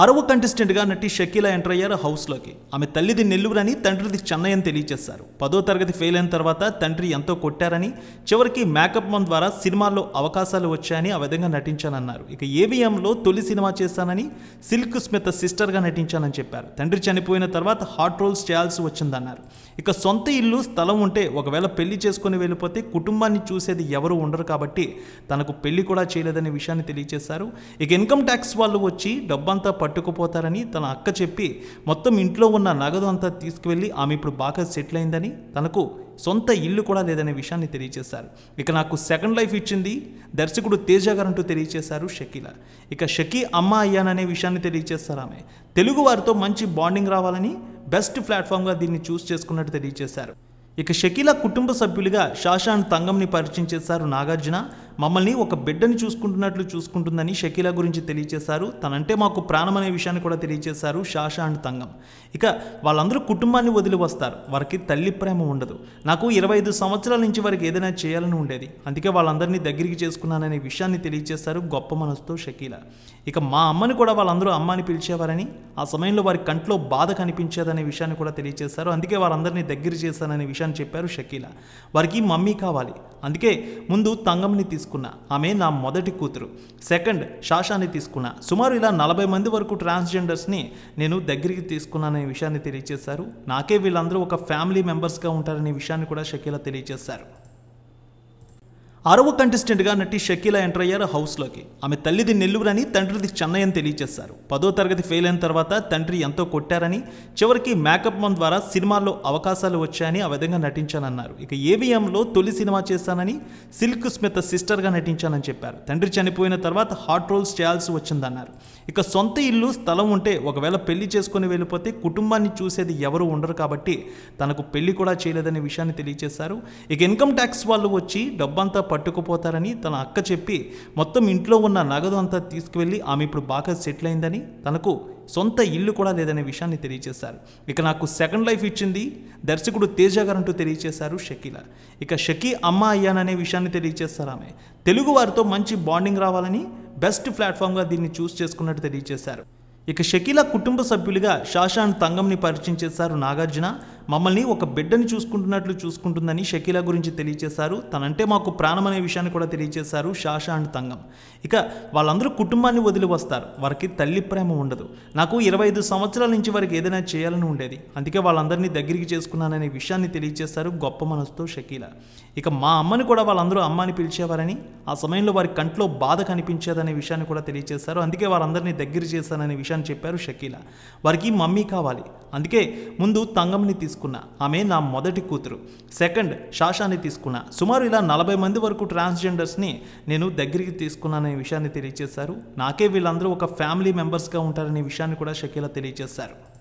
అరవ కంటెస్టెంట్గా నటి షకీలా ఎంటర్ అయ్యారు హౌస్లోకి ఆమె తల్లిది నెల్లూరని తండ్రిది చెన్నై అని తెలియజేశారు పదో తరగతి ఫెయిల్ అయిన తర్వాత తండ్రి ఎంతో కొట్టారని చివరికి మేకప్ మన్ ద్వారా సినిమాల్లో అవకాశాలు వచ్చాయని ఆ విధంగా నటించానన్నారు ఇక ఏవిఎంలో తొలి సినిమా చేశానని సిల్క్ స్మిత సిస్టర్గా నటించానని చెప్పారు తండ్రి చనిపోయిన తర్వాత హాట్ రోల్స్ చేయాల్సి వచ్చిందన్నారు ఇక సొంత ఇల్లు స్థలం ఉంటే ఒకవేళ పెళ్లి చేసుకుని వెళ్ళిపోతే కుటుంబాన్ని చూసేది ఎవరు ఉండరు కాబట్టి తనకు పెళ్లి కూడా చేయలేదనే విషయాన్ని తెలియజేశారు ఇక ఇన్కమ్ ట్యాక్స్ వాళ్ళు వచ్చి డబ్బంతా పట్టుకుపోతారని తన అక్క చెప్పి మొత్తం ఇంట్లో ఉన్న నగదు అంతా తీసుకువెళ్ళి ఆమె ఇప్పుడు బాగా సెటిల్ అయిందని తనకు సొంత ఇల్లు కూడా లేదనే విషయాన్ని తెలియజేశారు ఇక నాకు సెకండ్ లైఫ్ ఇచ్చింది దర్శకుడు తేజ గారంటూ తెలియజేశారు షకీల ఇక షకీ అమ్మ అయ్యాననే విషయాన్ని తెలియజేస్తారు ఆమె తెలుగు వారితో మంచి బాండింగ్ రావాలని బెస్ట్ ప్లాట్ఫామ్గా దీన్ని చూస్ చేసుకున్నట్టు తెలియజేశారు ఇక షకీల కుటుంబ సభ్యులుగా షాషాన్ తంగంని పరిచయం చేశారు నాగార్జున మమ్మల్ని ఒక బిడ్డని చూసుకుంటున్నట్లు చూసుకుంటుందని షకీలా గురించి తెలియజేశారు తనంటే మాకు ప్రాణం అనే విషయాన్ని కూడా తెలియజేశారు షాషా అండ్ తంగం ఇక వాళ్ళందరూ కుటుంబాన్ని వదిలి వస్తారు వారికి తల్లి ప్రేమ ఉండదు నాకు ఇరవై ఐదు సంవత్సరాల నుంచి వారికి ఏదైనా చేయాలని ఉండేది అందుకే వాళ్ళందరినీ దగ్గరికి చేసుకున్నాననే విషయాన్ని తెలియజేశారు గొప్ప మనసుతో షకీలా ఇక మా అమ్మని కూడా వాళ్ళందరూ అమ్మని పిలిచేవారని ఆ సమయంలో వారి కంట్లో బాధ కనిపించేదనే విషయాన్ని కూడా తెలియజేశారు అందుకే వారందరినీ దగ్గర చేశాననే విషయాన్ని చెప్పారు షకీలా వారికి మమ్మీ కావాలి అందుకే ముందు తంగంని తీసుకు తీసుకున్న ఆమె నా మొదటి కూతురు సెకండ్ శాషాని తీసుకున్న సుమారు ఇలా నలభై మంది వరకు ట్రాన్స్జెండర్స్ని నేను దగ్గరికి తీసుకున్నాననే విషయాన్ని తెలియజేశారు నాకే వీళ్ళందరూ ఒక ఫ్యామిలీ మెంబర్స్గా ఉంటారనే విషయాన్ని కూడా షకీలా తెలియజేశారు అరవ కంటెస్టెంట్గా నటి షకీలా ఎంటర్ అయ్యారు హౌస్లోకి ఆమె తల్లిది నెల్లూరని తండ్రిది చెన్నై అని తెలియజేశారు పదో తరగతి ఫెయిల్ అయిన తర్వాత తండ్రి ఎంతో కొట్టారని చివరికి మేకప్ మన్ ద్వారా సినిమాల్లో అవకాశాలు వచ్చాయని ఆ విధంగా నటించానన్నారు ఇక ఏవిఎంలో తొలి సినిమా చేశానని సిల్క్ స్మిత సిస్టర్గా నటించానని చెప్పారు తండ్రి చనిపోయిన తర్వాత హాట్ రోల్స్ చేయాల్సి వచ్చిందన్నారు ఇక సొంత ఇల్లు స్థలం ఉంటే ఒకవేళ పెళ్లి చేసుకుని వెళ్ళిపోతే కుటుంబాన్ని చూసేది ఎవరు ఉండరు కాబట్టి తనకు పెళ్లి కూడా చేయలేదనే విషయాన్ని తెలియజేశారు ఇక ఇన్కమ్ ట్యాక్స్ వాళ్ళు వచ్చి డబ్బంతా పట్టుకుపోతారని తన అక్క చెప్పి మొత్తం ఇంట్లో ఉన్న నగదు అంతా తీసుకువెళ్ళి ఆమె ఇప్పుడు బాగా సెటిల్ అయిందని తనకు సొంత ఇల్లు కూడా లేదనే విషయాన్ని తెలియజేశారు ఇక నాకు సెకండ్ లైఫ్ ఇచ్చింది దర్శకుడు తేజ గారంటూ తెలియజేశారు షకీల ఇక షకీ అమ్మ అయ్యాననే విషయాన్ని తెలియజేస్తారు ఆమె తెలుగు వారితో మంచి బాండింగ్ రావాలని బెస్ట్ ప్లాట్ఫామ్గా దీన్ని చూస్ చేసుకున్నట్టు తెలియజేశారు ఇక షకీల కుటుంబ సభ్యులుగా షాషాన్ తంగంని పరిచయం చేశారు నాగార్జున మమ్మల్ని ఒక బిడ్డని చూసుకుంటున్నట్లు చూసుకుంటుందని షకీలా గురించి తెలియజేశారు తనంటే మాకు ప్రాణం అనే విషయాన్ని కూడా తెలియజేశారు షాషా అండ్ తంగం ఇక వాళ్ళందరూ కుటుంబాన్ని వదిలి వస్తారు వారికి తల్లి ప్రేమ ఉండదు నాకు ఇరవై ఐదు సంవత్సరాల నుంచి వారికి ఏదైనా చేయాలని ఉండేది అందుకే వాళ్ళందరినీ దగ్గరికి చేసుకున్నాననే విషయాన్ని తెలియజేశారు గొప్ప మనసుతో షకీలా ఇక మా అమ్మని కూడా వాళ్ళందరూ అమ్మని పిలిచేవారని ఆ సమయంలో వారి కంట్లో బాధ కనిపించేదనే విషయాన్ని కూడా తెలియజేశారు అందుకే వారందరినీ దగ్గర చేశాననే విషయాన్ని చెప్పారు షకీలా వారికి మమ్మీ కావాలి అందుకే ముందు తంగంని తీసుకు తీసుకున్న ఆమె నా మొదటి కూతురు సెకండ్ శాషాని తీసుకున్న సుమారు ఇలా నలభై మంది వరకు ట్రాన్స్జెండర్స్ని నేను దగ్గరికి తీసుకున్నాననే విషయాన్ని తెలియజేశారు నాకే వీళ్ళందరూ ఒక ఫ్యామిలీ మెంబర్స్గా ఉంటారనే విషయాన్ని కూడా షకీలా తెలియజేశారు